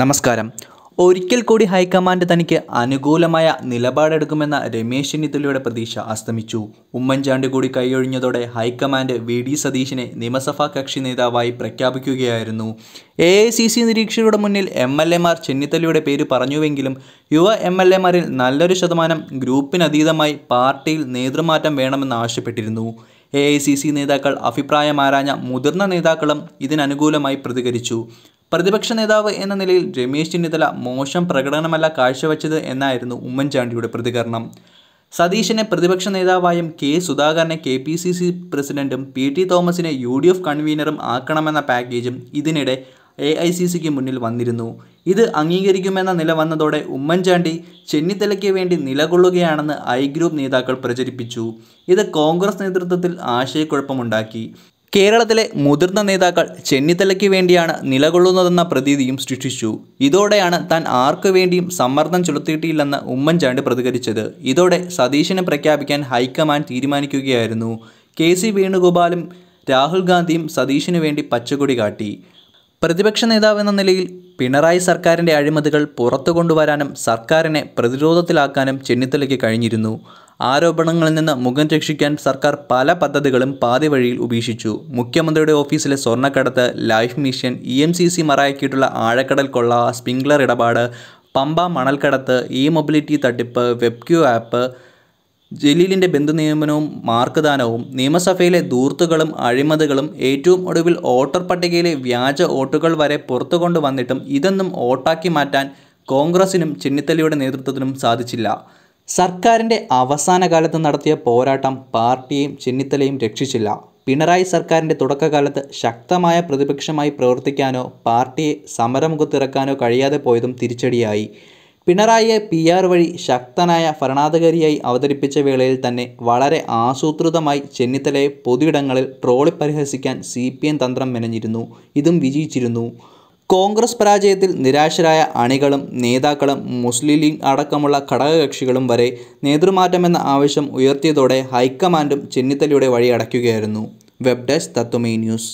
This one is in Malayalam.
നമസ്കാരം ഒരിക്കൽ കൂടി ഹൈക്കമാൻഡ് തനിക്ക് അനുകൂലമായ നിലപാടെടുക്കുമെന്ന രമേശ് ചെന്നിത്തലയുടെ പ്രതീക്ഷ അസ്തമിച്ചു ഉമ്മൻചാണ്ടി കൂടി കൈയൊഴിഞ്ഞതോടെ ഹൈക്കമാൻഡ് വി ഡി സതീശിനെ നിയമസഭാ കക്ഷി നേതാവായി പ്രഖ്യാപിക്കുകയായിരുന്നു എ ഐ സി സി നിരീക്ഷകരുടെ മുന്നിൽ എം എൽ എമാർ ചെന്നിത്തലയുടെ പേര് പറഞ്ഞുവെങ്കിലും യുവ എം എൽ എമാരിൽ നല്ലൊരു ശതമാനം ഗ്രൂപ്പിനതീതമായി പാർട്ടിയിൽ നേതൃമാറ്റം വേണമെന്ന് ആവശ്യപ്പെട്ടിരുന്നു എ ഐ സി സി നേതാക്കൾ അഭിപ്രായം ആരാഞ്ഞ മുതിർന്ന നേതാക്കളും ഇതിനനുകൂലമായി പ്രതികരിച്ചു പ്രതിപക്ഷ നേതാവ് എന്ന നിലയിൽ രമേശ് ചെന്നിത്തല മോശം പ്രകടനമല്ല കാഴ്ചവെച്ചത് എന്നായിരുന്നു ഉമ്മൻചാണ്ടിയുടെ പ്രതികരണം സതീശനെ പ്രതിപക്ഷ നേതാവായും കെ സുധാകരനെ കെ പി സി സി പ്രസിഡന്റും പി ടി തോമസിനെ യു ഡി എഫ് കൺവീനറും ആക്കണമെന്ന പാക്കേജും ഇതിനിടെ എ ഐ സി സിക്ക് മുന്നിൽ വന്നിരുന്നു ഇത് അംഗീകരിക്കുമെന്ന നില വന്നതോടെ ഉമ്മൻചാണ്ടി ചെന്നിത്തലയ്ക്ക് വേണ്ടി നിലകൊള്ളുകയാണെന്ന് ഐ ഗ്രൂപ്പ് നേതാക്കൾ പ്രചരിപ്പിച്ചു ഇത് കോൺഗ്രസ് നേതൃത്വത്തിൽ ആശയക്കുഴപ്പമുണ്ടാക്കി കേരളത്തിലെ മുതിർന്ന നേതാക്കൾ ചെന്നിത്തലയ്ക്ക് വേണ്ടിയാണ് നിലകൊള്ളുന്നതെന്ന പ്രതീതിയും സൃഷ്ടിച്ചു ഇതോടെയാണ് താൻ ആർക്കു വേണ്ടിയും സമ്മർദ്ദം ചെലുത്തിയിട്ടില്ലെന്ന് ഉമ്മൻചാണ്ടി പ്രതികരിച്ചത് ഇതോടെ സതീശനെ പ്രഖ്യാപിക്കാൻ ഹൈക്കമാൻഡ് തീരുമാനിക്കുകയായിരുന്നു കെ സി വേണുഗോപാലും രാഹുൽ ഗാന്ധിയും സതീശിനു വേണ്ടി പച്ചക്കൊടി കാട്ടി പ്രതിപക്ഷ നേതാവെന്ന നിലയിൽ പിണറായി സർക്കാരിൻ്റെ അഴിമതികൾ പുറത്തു കൊണ്ടുവരാനും സർക്കാരിനെ പ്രതിരോധത്തിലാക്കാനും ചെന്നിത്തലയ്ക്ക് കഴിഞ്ഞിരുന്നു ആരോപണങ്ങളിൽ നിന്ന് മുഖം രക്ഷിക്കാൻ സർക്കാർ പല പദ്ധതികളും പാതിവഴിയിൽ ഉപേക്ഷിച്ചു മുഖ്യമന്ത്രിയുടെ ഓഫീസിലെ സ്വർണ്ണക്കടത്ത് life mission E e M C C മറയാക്കിയിട്ടുള്ള ആഴക്കടൽ കൊള്ള സ്പ്രിംഗ്ലർ ഇടപാട് പമ്പ മണൽക്കടത്ത് ഇ മൊബിലിറ്റി തട്ടിപ്പ് വെബ്ക്യൂ ആപ്പ് ജലീലിൻ്റെ ബന്ധുനിയമനവും മാർക്ക്ദാനവും നിയമസഭയിലെ ദൂർത്തുകളും അഴിമതികളും ഏറ്റവും ഒടുവിൽ വോട്ടർ പട്ടികയിലെ വ്യാജ വോട്ടുകൾ വരെ പുറത്തു കൊണ്ടുവന്നിട്ടും ഇതൊന്നും വോട്ടാക്കി മാറ്റാൻ കോൺഗ്രസിനും ചെന്നിത്തലയുടെ നേതൃത്വത്തിനും സാധിച്ചില്ല സർക്കാരിൻ്റെ അവസാന കാലത്ത് നടത്തിയ പോരാട്ടം പാർട്ടിയും ചെന്നിത്തലയും രക്ഷിച്ചില്ല പിണറായി സർക്കാരിൻ്റെ തുടക്കകാലത്ത് ശക്തമായ പ്രതിപക്ഷമായി പ്രവർത്തിക്കാനോ പാർട്ടിയെ സമരമുഖത്തിറക്കാനോ കഴിയാതെ പോയതും തിരിച്ചടിയായി പിണറായിയെ പി ആർ വഴി ശക്തനായ ഭരണാധികാരിയായി അവതരിപ്പിച്ച വേളയിൽ തന്നെ വളരെ ആസൂത്രിതമായി ചെന്നിത്തലയെ പൊതുയിടങ്ങളിൽ ട്രോളി പരിഹസിക്കാൻ സി പി എം തന്ത്രം മെനഞ്ഞിരുന്നു ഇതും വിജയിച്ചിരുന്നു കോൺഗ്രസ് പരാജയത്തിൽ നിരാശരായ അണികളും നേതാക്കളും മുസ്ലിം ലീഗ് അടക്കമുള്ള ഘടകകക്ഷികളും വരെ നേതൃമാറ്റമെന്ന ആവശ്യം ഉയർത്തിയതോടെ ഹൈക്കമാൻഡും ചെന്നിത്തലയുടെ വഴി അടയ്ക്കുകയായിരുന്നു വെബ് ഡെസ്ക് തത്വമേ ന്യൂസ്